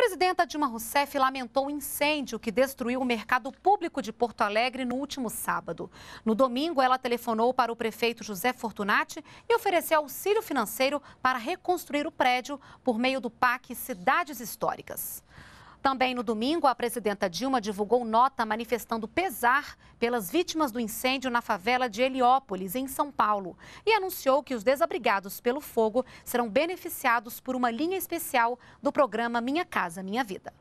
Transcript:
A presidenta Dilma Rousseff lamentou o incêndio que destruiu o mercado público de Porto Alegre no último sábado. No domingo, ela telefonou para o prefeito José Fortunati e ofereceu auxílio financeiro para reconstruir o prédio por meio do PAC Cidades Históricas. Também no domingo, a presidenta Dilma divulgou nota manifestando pesar pelas vítimas do incêndio na favela de Heliópolis, em São Paulo, e anunciou que os desabrigados pelo fogo serão beneficiados por uma linha especial do programa Minha Casa Minha Vida.